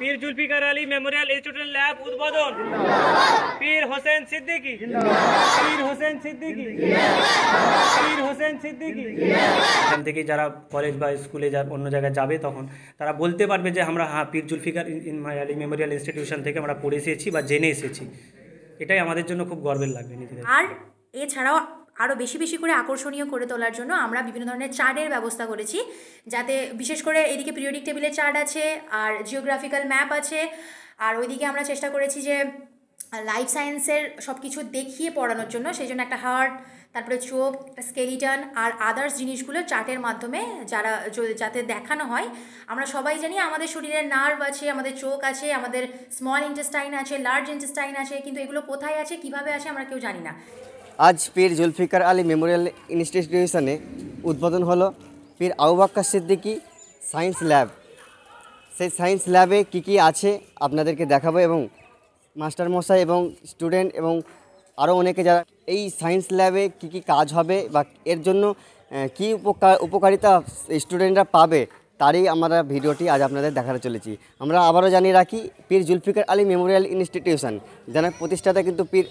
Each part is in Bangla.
পীর Zulfikar Ali memorial institute lab উদ্বোধন পীর হোসেন সিদ্দিকি পীর হোসেন সিদ্দিকি পীর হোসেন সিদ্দিকি এখান থেকে যারা কলেজ বা স্কুলে যা অন্য জায়গায় যাবে তখন তারা বলতে পারবে যে আমরা হ্যাঁ পীর জুলফিকার আলী মেমোরিয়াল ইনস্টিটিউশন থেকে আমরা পড়ে এসেছি বা জেনে এসেছি এটাই আমাদের জন্য খুব গর্বের লাগবে আর এছাড়াও আরও বেশি বেশি করে আকর্ষণীয় করে তোলার জন্য আমরা বিভিন্ন ধরনের চার্টের ব্যবস্থা করেছি যাতে বিশেষ করে এদিকে পিরিয়ডিক টেবিলে চার্ট আছে আর জিওগ্রাফিক্যাল ম্যাপ আছে আর ওইদিকে আমরা চেষ্টা করেছি যে লাইফ সায়েন্সের সব কিছু দেখিয়ে পড়ানোর জন্য সেই জন্য একটা হার্ট তারপরে চোখ স্কেলিটন আর আদার্স জিনিসগুলো চার্টের মাধ্যমে যারা যাতে দেখানো হয় আমরা সবাই জানি আমাদের শরীরে নার্ভ আছে আমাদের চোখ আছে আমাদের স্মল ইন্টেস্টাইন আছে লার্জ ইন্টেস্টাইন আছে কিন্তু এগুলো কোথায় আছে কিভাবে আছে আমরা কেউ জানি না আজ পীর জুলফিকার আলী মেমোরিয়াল ইনস্টিটিউশনে উদ্বোধন হলো পীর আউবাক্কা সিদ্দিকি সায়েন্স ল্যাব সেই সায়েন্স ল্যাবে কি কি আছে আপনাদেরকে দেখাবো এবং মাস্টার মশাই এবং স্টুডেন্ট এবং আরও অনেকে যারা এই সায়েন্স ল্যাবে কি কি কাজ হবে বা এর জন্য কি উপকার উপকারিতা স্টুডেন্টরা পাবে তারই আমরা ভিডিওটি আজ আপনাদের দেখাতে চলেছি আমরা আবারও জানিয়ে রাখি পীর জুলফিকার আলী মেমোরিয়াল ইনস্টিটিউশন যারা প্রতিষ্ঠাতা কিন্তু পীর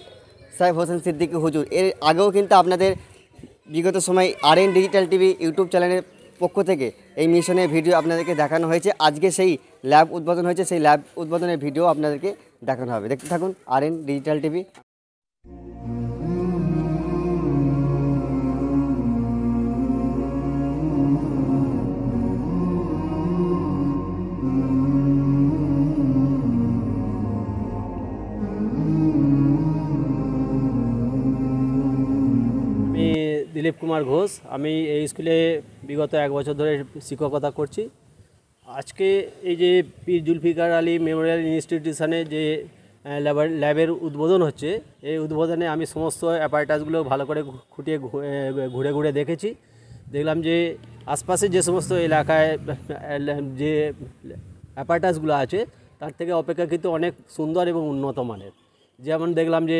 সাহেব হোসেন সিদ্দিকী হুজুর এর আগেও কিন্তু আপনাদের বিগত সময় R N digital TV YouTube চ্যানেলের পক্ষ থেকে এই মিশনের ভিডিও আপনাদেরকে দেখানো হয়েছে আজকে সেই ল্যাব উদ্বোধন হয়েছে সেই ল্যাব উদ্বোধনের ভিডিও আপনাদেরকে দেখানো হবে দেখতে থাকুন R N digital TV Kumar Ghosh আমি এই স্কুলে বিগত এক বছর ধরে শিক্ষকতা করছি আজকে এই যে পীর জুলফিকার আলী মেমোরিয়াল ইনস্টিটিউশনে যে ল্যাবের ল্যাবের উদ্বোধন হচ্ছে এই উদ্বোধনে আমি সমস্ত অ্যাপারেটাসগুলো ভালো করে খুঁটিয়ে ঘুরে ঘুরে দেখেছি দেখলাম যে আশপাশে যে সমস্ত এলাকায় যে অ্যাপারেটাসগুলো আছে তার থেকে অপেক্ষাকৃত অনেক সুন্দর এবং উন্নত মানের যেমন দেখলাম যে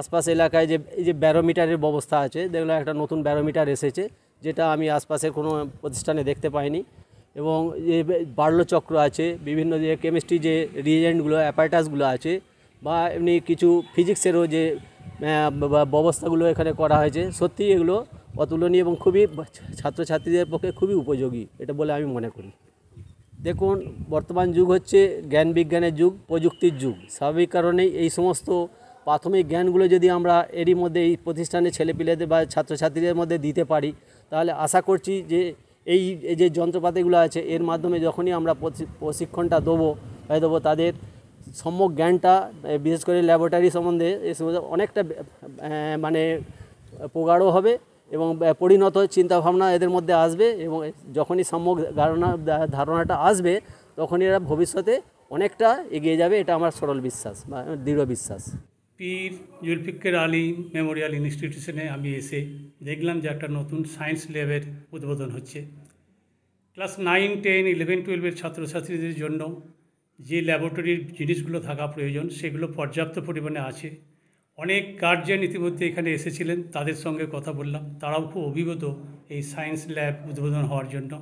আশপাশ এলাকায় যে এই যে ব্যারোমিটারের ব্যবস্থা আছে দেখলো একটা নতুন ব্যারোমিটার এসেছে যেটা আমি আশপাশের কোনো প্রতিষ্ঠানে দেখতে পাইনি এবং যে বার্লো চক্র আছে বিভিন্ন যে কেমিস্ট্রি যে রিজেন্টগুলো অ্যাপারটাসগুলো আছে বা এমনি কিছু ফিজিক্সেরও যে ব্যবস্থাগুলো এখানে করা হয়েছে সত্যিই এগুলো অতুলনীয় এবং খুবই ছাত্রছাত্রীদের পক্ষে খুবই উপযোগী এটা বলে আমি মনে করি দেখুন বর্তমান যুগ হচ্ছে জ্ঞান বিজ্ঞানের যুগ প্রযুক্তির যুগ স্বাভাবিক কারণেই এই সমস্ত প্রাথমিক জ্ঞানগুলো যদি আমরা এরই মধ্যে এই প্রতিষ্ঠানে ছেলেপিলেদের বা ছাত্রছাত্রীদের মধ্যে দিতে পারি তাহলে আশা করছি যে এই যে যন্ত্রপাতিগুলো আছে এর মাধ্যমে যখনই আমরা প্রশিক্ষণটা দেবো দেবো তাদের সম্যক জ্ঞানটা বিশেষ করে ল্যাবরেটারি সম্বন্ধে এ সম্বন্ধে অনেকটা মানে প্রগাঢ় হবে এবং পরিণত চিন্তাভাবনা এদের মধ্যে আসবে এবং যখনই সম্যক ধারণা ধারণাটা আসবে তখনই এরা ভবিষ্যতে অনেকটা এগিয়ে যাবে এটা আমার সরল বিশ্বাস বা দৃঢ় বিশ্বাস পীর জুলফিকের আলী মেমোরিয়াল ইনস্টিটিউশনে আমি এসে দেখলাম যে একটা নতুন সায়েন্স ল্যাবের উদ্বোধন হচ্ছে ক্লাস নাইন টেন ইলেভেন টুয়েলভের ছাত্রছাত্রীদের জন্য যে ল্যাবরেটরির জিনিসগুলো থাকা প্রয়োজন সেগুলো পর্যাপ্ত পরিমাণে আছে অনেক গার্জেন ইতিমধ্যে এখানে এসেছিলেন তাদের সঙ্গে কথা বললাম তারাও খুব অভিগত এই সায়েন্স ল্যাব উদ্বোধন হওয়ার জন্য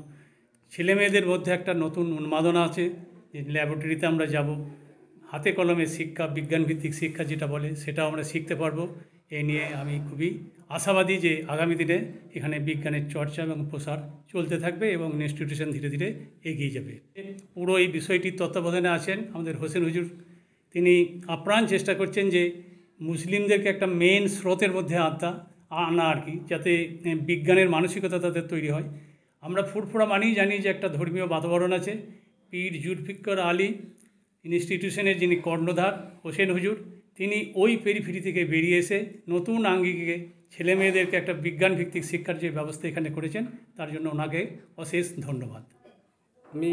ছেলেমেয়েদের মধ্যে একটা নতুন উন্মাদনা আছে যে ল্যাবরেটরিতে আমরা যাব হাতে কলমে শিক্ষা বিজ্ঞানভিত্তিক শিক্ষা যেটা বলে সেটাও আমরা শিখতে পারবো এই নিয়ে আমি খুবই আশাবাদী যে আগামী দিনে এখানে বিজ্ঞানের চর্চা এবং প্রসার চলতে থাকবে এবং ইনস্টিটিউশন ধীরে ধীরে এগিয়ে যাবে পুরো এই বিষয়টির তত্ত্বাবধানে আছেন আমাদের হোসেন হুজুর তিনি আপ্রাণ চেষ্টা করছেন যে মুসলিমদেরকে একটা মেন স্রোতের মধ্যে আনতা আনা আর কি যাতে বিজ্ঞানের মানসিকতা তাদের তৈরি হয় আমরা ফুরফুরা মানেই জানি যে একটা ধর্মীয় বাতাবরণ আছে পীর জুলফিকর আলী ইনস্টিটিউশনের যিনি কর্ণধার হোসেন হুজুর তিনি ওই পেরিফেরি থেকে বেরিয়ে এসে নতুন আঙ্গিকে ছেলে মেয়েদেরকে একটা বিজ্ঞান ভিত্তিক শিক্ষার যে ব্যবস্থা এখানে করেছেন তার জন্য ওনাকে অশেষ ধন্যবাদ আমি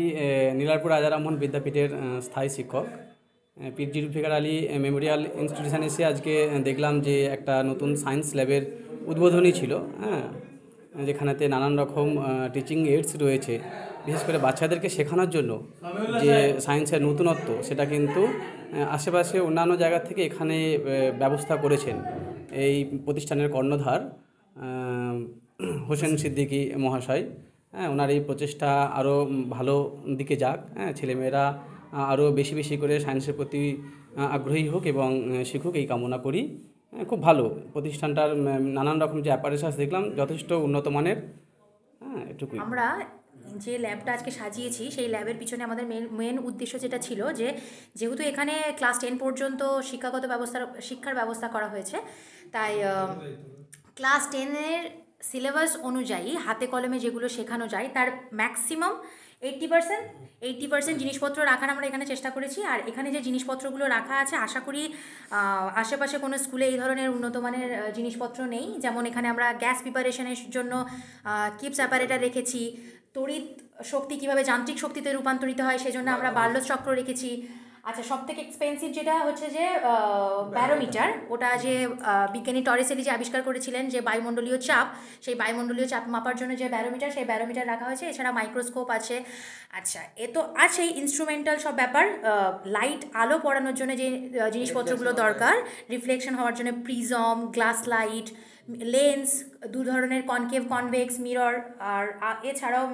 নীলারপুর রাজারামোহন বিদ্যাপীঠের স্থায়ী শিক্ষক পীর রুফিকার আলী মেমোরিয়াল ইনস্টিটিউশন এসে আজকে দেখলাম যে একটা নতুন সায়েন্স ল্যাবের উদ্বোধনী ছিল হ্যাঁ যেখানেতে নানান রকম টিচিং এইডস রয়েছে বিশেষ করে বাচ্চাদেরকে শেখানোর জন্য যে সায়েন্সের নতুনত্ব সেটা কিন্তু আশেপাশে অন্যান্য জায়গা থেকে এখানে ব্যবস্থা করেছেন এই প্রতিষ্ঠানের কর্ণধার হোসেন সিদ্দিকী মহাশয় হ্যাঁ ওনার এই প্রচেষ্টা আরও ভালো দিকে যাক হ্যাঁ ছেলেমেয়েরা আরও বেশি বেশি করে সায়েন্সের প্রতি আগ্রহী হোক এবং শিখুক এই কামনা করি হ্যাঁ, খুব ভালো প্রতিষ্ঠানটার নানান রকম যে অ্যাপারেশাস দেখলাম যথেষ্ট উন্নত মানের হ্যাঁ এটুকুই আমরা যে ল্যাবটা আজকে সাজিয়েছি সেই ল্যাবের পিছনে আমাদের মেন মেন উদ্দেশ্য যেটা ছিল যে যেহেতু এখানে ক্লাস টেন পর্যন্ত শিক্ষাগত ব্যবস্থার শিক্ষার ব্যবস্থা করা হয়েছে তাই ক্লাস টেনের সিলেবাস অনুযায়ী হাতে কলমে যেগুলো শেখানো যায় তার maximum eighty percent eighty percent জিনিসপত্র রাখার আমরা এখানে চেষ্টা করেছি আর এখানে যে জিনিসপত্রগুলো রাখা আছে আশা করি আশেপাশে কোনো স্কুলে এই ধরনের উন্নত মানের জিনিসপত্র নেই যেমন এখানে আমরা গ্যাস প্রিপারেশনের জন্য কিপস অ্যাপারেটার রেখেছি তড়িৎ শক্তি কিভাবে যান্ত্রিক শক্তিতে রূপান্তরিত হয় সেজন্য আমরা বাল্যচক্র রেখেছি আচ্ছা সব থেকে এক্সপেন্সিভ যেটা হচ্ছে যে ব্যারোমিটার ওটা যে বিজ্ঞানী টরেসেলি যে আবিষ্কার করেছিলেন যে বায়ুমণ্ডলীয় চাপ সেই বায়ুমণ্ডলীয় চাপ মাপার জন্য যে ব্যারোমিটার সেই ব্যারোমিটার রাখা হয়েছে এছাড়া মাইক্রোস্কোপ আছে আচ্ছা এ তো আছেই ইনস্ট্রুমেন্টাল সব ব্যাপার লাইট আলো পড়ানোর জন্য যে জিনিসপত্রগুলো দরকার রিফ্লেকশন হ্যাঁ। হওয়ার জন্য প্রিজম গ্লাস লাইট লেন্স দু ধরনের কনকেভ কনভেক্স মিরর আর এছাড়াও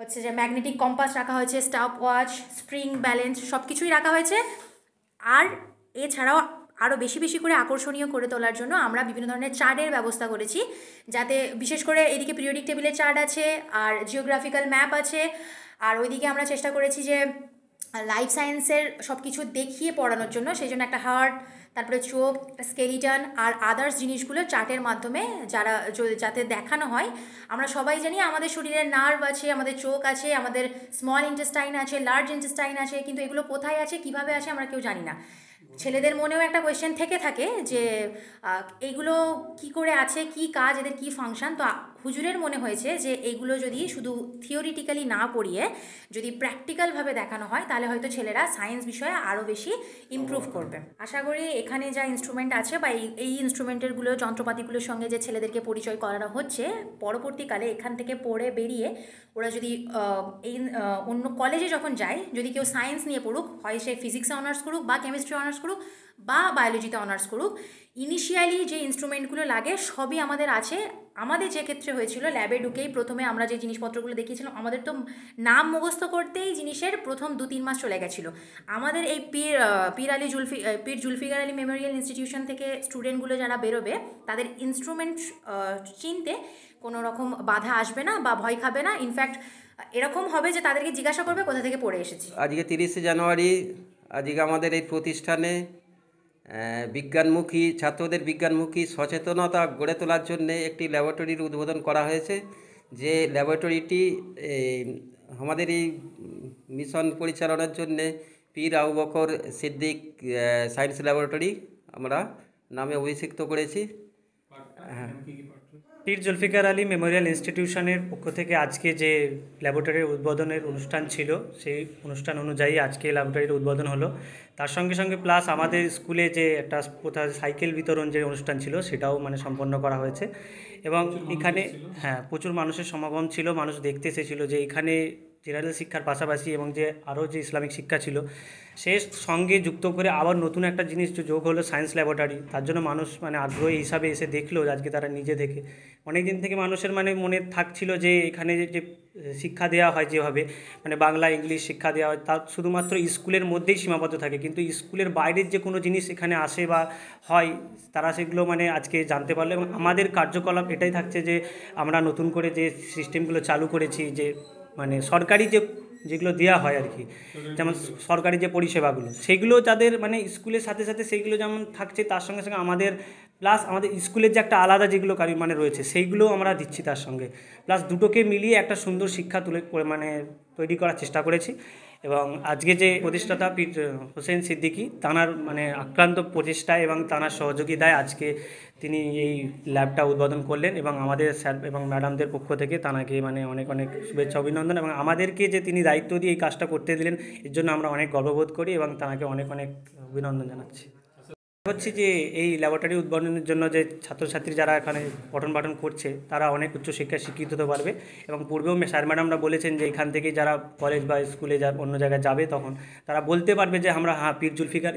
হচ্ছে যে ম্যাগনেটিক কম্পাস রাখা হয়েছে স্টপ ওয়াচ স্প্রিং ব্যালেন্স সব কিছুই রাখা হয়েছে আর এছাড়াও আরও বেশি বেশি করে আকর্ষণীয় করে তোলার জন্য আমরা বিভিন্ন ধরনের চার্টের ব্যবস্থা করেছি যাতে বিশেষ করে এদিকে পিরিয়ডিক টেবিলের চার্ট আছে আর জিওগ্রাফিক্যাল ম্যাপ আছে আর ওইদিকে আমরা চেষ্টা করেছি যে লাইফ সায়েন্সের সব কিছু দেখিয়ে পড়ানোর জন্য সেই জন্য একটা হার্ট তারপরে চোখ স্কেলিটন আর আদার্স জিনিসগুলো চার্টের মাধ্যমে যারা যাতে দেখানো হয় আমরা সবাই জানি আমাদের শরীরে নার্ভ আছে আমাদের চোখ আছে আমাদের স্মল ইন্টেস্টাইন আছে লার্জ ইন্টেস্টাইন আছে কিন্তু এগুলো কোথায় আছে কিভাবে আছে আমরা কেউ জানি না ছেলেদের মনেও একটা কোয়েশ্চেন থেকে থাকে যে এইগুলো কি করে আছে কি কাজ এদের কি ফাংশান তো হুজুরের মনে হয়েছে যে এইগুলো যদি শুধু থিওরিটিক্যালি না পড়িয়ে যদি প্র্যাকটিক্যালভাবে দেখানো হয় তাহলে হয়তো ছেলেরা সায়েন্স বিষয়ে আরও বেশি ইম্প্রুভ করবে আশা করি এখানে যা ইনস্ট্রুমেন্ট আছে বা এই এই ইনস্ট্রুমেন্টেরগুলো যন্ত্রপাতিগুলোর সঙ্গে যে ছেলেদেরকে পরিচয় করানো হচ্ছে পরবর্তীকালে এখান থেকে পড়ে বেরিয়ে ওরা যদি এই অন্য কলেজে যখন যায় যদি কেউ সায়েন্স নিয়ে পড়ুক হয় সে ফিজিক্সে অনার্স করুক বা কেমিস্ট্রি অনার্স করুক বা বায়োলজিতে অনার্স করুক ইনিশিয়ালি যে ইনস্ট্রুমেন্টগুলো লাগে সবই আমাদের আছে আমাদের যে ক্ষেত্রে হয়েছিল ল্যাবে ঢুকেই প্রথমে আমরা যে জিনিসপত্রগুলো দেখিয়েছিলাম আমাদের তো নাম মুখস্থ করতেই জিনিসের প্রথম দু তিন মাস চলে গেছিল আমাদের এই পীর পীর আলী জুলফি পীর জুলফিকার আলী মেমোরিয়াল ইনস্টিটিউশন থেকে স্টুডেন্টগুলো যারা বেরোবে তাদের ইনস্ট্রুমেন্ট চিনতে কোনো রকম বাধা আসবে না বা ভয় খাবে না ইনফ্যাক্ট এরকম হবে যে তাদেরকে জিজ্ঞাসা করবে কোথা থেকে পড়ে এসেছি আজকে তিরিশে জানুয়ারি আজকে আমাদের এই প্রতিষ্ঠানে বিজ্ঞানমুখী ছাত্রদের বিজ্ঞানমুখী সচেতনতা গড়ে তোলার জন্যে একটি ল্যাবরেটরির উদ্বোধন করা হয়েছে যে ল্যাবরেটরিটি আমাদের এই মিশন পরিচালনার জন্যে পীর আউ বকর সিদ্দিক সায়েন্স ল্যাবরেটরি আমরা নামে অভিষিক্ত করেছি হ্যাঁ পীর জুলফিকার আলী মেমোরিয়াল ইনস্টিটিউশনের পক্ষ থেকে আজকে যে ল্যাবরেটরির উদ্বোধনের অনুষ্ঠান ছিল সেই অনুষ্ঠান অনুযায়ী আজকে ল্যাবরেটরির উদ্বোধন হলো তার সঙ্গে সঙ্গে প্লাস আমাদের স্কুলে যে একটা কোথাও সাইকেল বিতরণ যে অনুষ্ঠান ছিল সেটাও মানে সম্পন্ন করা হয়েছে এবং এখানে হ্যাঁ প্রচুর মানুষের সমাগম ছিল মানুষ দেখতে এসেছিলো যে এখানে জেনারেল শিক্ষার পাশাপাশি এবং যে আরও যে ইসলামিক শিক্ষা ছিল সে সঙ্গে যুক্ত করে আবার নতুন একটা জিনিস যোগ হলো সায়েন্স ল্যাবরেটরি তার জন্য মানুষ মানে আগ্রহী হিসাবে এসে দেখলো আজকে তারা নিজে থেকে অনেক দিন থেকে মানুষের মানে মনে থাকছিল যে এখানে যে শিক্ষা দেওয়া হয় যেভাবে মানে বাংলা ইংলিশ শিক্ষা দেওয়া হয় তা শুধুমাত্র স্কুলের মধ্যেই সীমাবদ্ধ থাকে কিন্তু স্কুলের বাইরের যে কোনো জিনিস এখানে আসে বা হয় তারা সেগুলো মানে আজকে জানতে পারলো এবং আমাদের কার্যকলাপ এটাই থাকছে যে আমরা নতুন করে যে সিস্টেমগুলো চালু করেছি যে মানে সরকারি যে যেগুলো দেওয়া হয় আর কি যেমন সরকারি যে পরিষেবাগুলো সেগুলো যাদের মানে স্কুলের সাথে সাথে সেইগুলো যেমন থাকছে তার সঙ্গে সঙ্গে আমাদের প্লাস আমাদের স্কুলের যে একটা আলাদা যেগুলো কারি মানে রয়েছে সেইগুলো আমরা দিচ্ছি তার সঙ্গে প্লাস দুটোকে মিলিয়ে একটা সুন্দর শিক্ষা তুলে মানে তৈরি করার চেষ্টা করেছি এবং আজকে যে প্রতিষ্ঠাতা পীর হোসেন সিদ্দিকী তানার মানে আক্রান্ত প্রচেষ্টায় এবং তানার সহযোগিতায় আজকে তিনি এই ল্যাবটা উদ্বোধন করলেন এবং আমাদের স্যার এবং ম্যাডামদের পক্ষ থেকে তানাকে মানে অনেক অনেক শুভেচ্ছা অভিনন্দন এবং আমাদেরকে যে তিনি দায়িত্ব দিয়ে এই কাজটা করতে দিলেন এর জন্য আমরা অনেক গর্ববোধ করি এবং তানাকে অনেক অনেক অভিনন্দন জানাচ্ছি হচ্ছে যে এই ল্যাবরেটরি উদ্বোধনের জন্য যে ছাত্রছাত্রী যারা এখানে পঠন পাঠন করছে তারা অনেক উচ্চশিক্ষায় শিক্ষিত হতে পারবে এবং পূর্বেও স্যার ম্যাডামরা বলেছেন যে এখান থেকে যারা কলেজ বা স্কুলে যা অন্য জায়গায় যাবে তখন তারা বলতে পারবে যে আমরা হ্যাঁ পীর জুলফিকার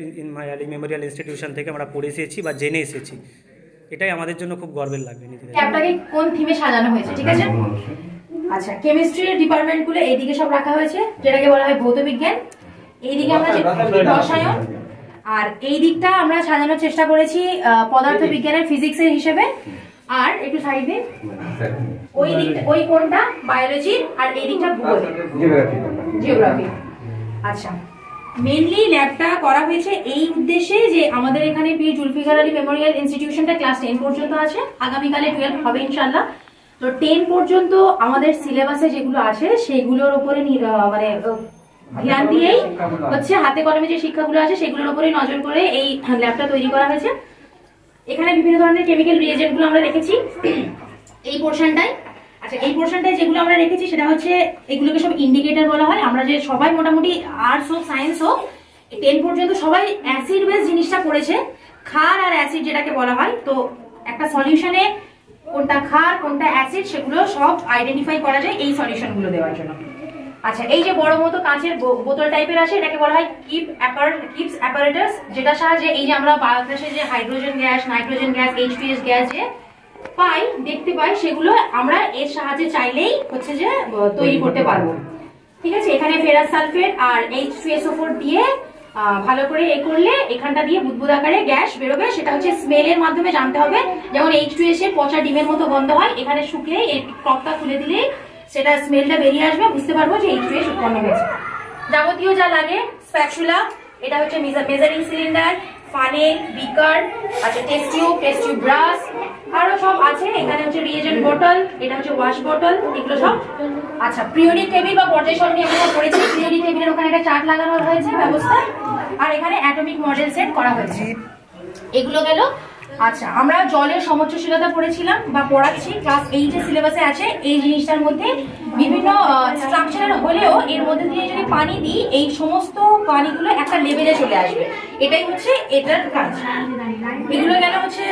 আলী মেমোরিয়াল ইনস্টিটিউশন থেকে আমরা পড়ে এসেছি বা জেনে এসেছি এটাই আমাদের জন্য খুব গর্বের লাগবে নিজেদের কোন থিমে সাজানো হয়েছে ঠিক আছে আচ্ছা কেমিস্ট্রি ডিপার্টমেন্টগুলো এইদিকে সব রাখা হয়েছে যেটাকে বলা হয় ভৌত বিজ্ঞান এইদিকে আমরা রসায়ন আর এই দিকটা আমরা সাজানোর চেষ্টা করেছি পদার্থ বিজ্ঞানের ফিজিক্সের হিসেবে আর একটু সাইড দিন ওই দিকটা ওই কোনটা বায়োলজি আর এই দিকটা ভূগোল জিওগ্রাফি আচ্ছা মেনলি ল্যাবটা করা হয়েছে এই উদ্দেশ্যে যে আমাদের এখানে পি জুলফিকার আলী মেমোরিয়াল ইনস্টিটিউশনটা ক্লাস টেন পর্যন্ত আছে আগামীকালে টুয়েলভ হবে ইনশাল্লাহ তো টেন পর্যন্ত আমাদের সিলেবাসে যেগুলো আছে সেগুলোর উপরে মানে ধ্যান দিয়েই হচ্ছে হাতে কলমে যে শিক্ষাগুলো আছে সেগুলোর উপরে নজর করে এই ল্যাবটা তৈরি করা হয়েছে এখানে বিভিন্ন ধরনের কেমিক্যাল গুলো আমরা রেখেছি এই পোর্শনটাই আচ্ছা এই পোর্শনটাই যেগুলো আমরা রেখেছি সেটা হচ্ছে এগুলোকে সব ইন্ডিকেটর বলা হয় আমরা যে সবাই মোটামুটি আর্টস হোক সায়েন্স হোক টেন পর্যন্ত সবাই অ্যাসিড বেস জিনিসটা করেছে খার আর অ্যাসিড যেটাকে বলা হয় তো একটা সলিউশনে কোনটা খার কোনটা অ্যাসিড সেগুলো সব আইডেন্টিফাই করা যায় এই সলিউশনগুলো দেওয়ার জন্য আচ্ছা এই যে বড় মতো কাঁচের বোতল টাইপের আছে এটাকে বলা হয় কিপ কিপস অ্যাপারেটাস যেটা সাহায্যে এই যে আমরা বায়োগ্যাসে যে hydrogen gas nitrogen gas HPS gas যে পাই দেখতে পাই সেগুলো আমরা এর সাহায্যে চাইলেই হচ্ছে যে তৈরি করতে পারবো ঠিক আছে এখানে ফেরাস সালফেট আর এইচপিএস ওপর দিয়ে ভালো করে এ করলে এখানটা দিয়ে বুদবুদ আকারে গ্যাস বেরোবে সেটা হচ্ছে স্মেলের মাধ্যমে জানতে হবে যেমন এইচ টু এস এর পচা ডিমের মতো গন্ধ হয় এখানে শুকলে এই টপটা খুলে দিলেই সেটা স্মেলটা বেরিয়ে আসবে বুঝতে পারবো যে এই জুয়েস উৎপন্ন হয়েছে যাবতীয় যা লাগে স্প্যাচুলা এটা হচ্ছে মেজারিং সিলিন্ডার ফানে বিকার আচ্ছা test tube test tube brush আরও সব আছে এখানে হচ্ছে রিয়েজেন্ট বোটল এটা হচ্ছে ওয়াশ বোটল এগুলো সব আচ্ছা প্রিয়নিক টেবিল বা পর্যায় সরণি আমরা করেছি প্রিয়নিক টেবিলের ওখানে একটা চার্ট লাগানো হয়েছে ব্যবস্থা আর এখানে অ্যাটমিক মডেল সেট করা হয়েছে এগুলো গেল আচ্ছা আমরা জলের সমচ্ছশীলতা পড়েছিলাম বা পড়াচ্ছি ক্লাস যে সিলেবাসে আছে এই জিনিসটার মধ্যে বিভিন্ন স্ট্রাকচারের হলেও এর মধ্যে দিয়ে যদি পানি দিই এই সমস্ত পানিগুলো একটা লেভেলে চলে আসবে এটাই হচ্ছে এটার কাজ এগুলো গেল হচ্ছে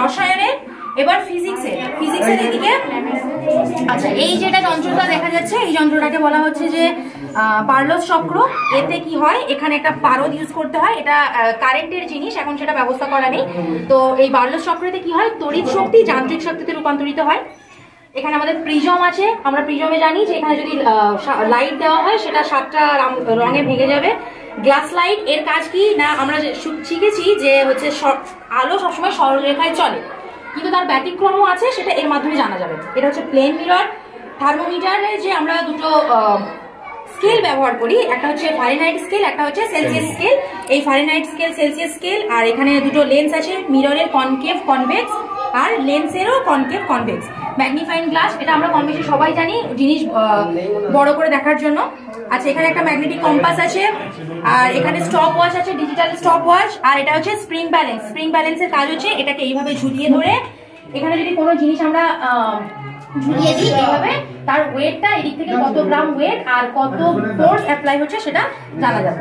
রসায়নের এবার ফিজিক্সে ফিজিক্সের এদিকে আচ্ছা এই যেটা যন্ত্রটা দেখা যাচ্ছে এই যন্ত্রটাকে বলা হচ্ছে যে পার্লস চক্র এতে কি হয় এখানে একটা পারদ ইউজ করতে হয় এটা কারেন্টের জিনিস এখন সেটা ব্যবস্থা করা নেই তো এই বার্লস চক্রতে কি হয় তড়িৎ শক্তি যান্ত্রিক শক্তিতে রূপান্তরিত হয় এখানে আমাদের প্রিজম আছে আমরা প্রিজমে জানি যে এখানে যদি লাইট দেওয়া হয় সেটা সাতটা রঙে ভেঙে যাবে গ্লাস লাইট এর কাজ কি না আমরা শিখেছি যে হচ্ছে আলো সবসময় সরলরেখায় চলে কিন্তু তার ব্যতিক্রমও আছে সেটা এর মাধ্যমে জানা যাবে এটা হচ্ছে প্লেন মিরর থার্মোমিটারে যে আমরা দুটো স্কেল ব্যবহার করি একটা হচ্ছে ফারেনাইট স্কেল একটা হচ্ছে সেলসিয়াস স্কেল এই ফারেনাইট স্কেল সেলসিয়াস স্কেল আর এখানে দুটো লেন্স আছে মিররের কনকেভ কনভেক্স আর লেন্সেরও কনকেভ কনভেক্স ম্যাগনিফাইং গ্লাস এটা আমরা কম বেশি সবাই জানি জিনিস বড় করে দেখার জন্য আচ্ছা এখানে একটা ম্যাগনেটিক কম্পাস আছে আর এখানে স্টপ ওয়াচ আছে ডিজিটাল স্টপ ওয়াচ আর এটা হচ্ছে স্প্রিং ব্যালেন্স স্প্রিং ব্যালেন্সের কাজ হচ্ছে এটাকে এইভাবে ঝুলিয়ে ধরে এখানে যদি কোনো জিনিস আমরা ঝুলিয়ে দিই তার ওয়েটটা এদিক থেকে কত গ্রাম ওয়েট আর কত ফোর্স অ্যাপ্লাই হচ্ছে সেটা জানা যাবে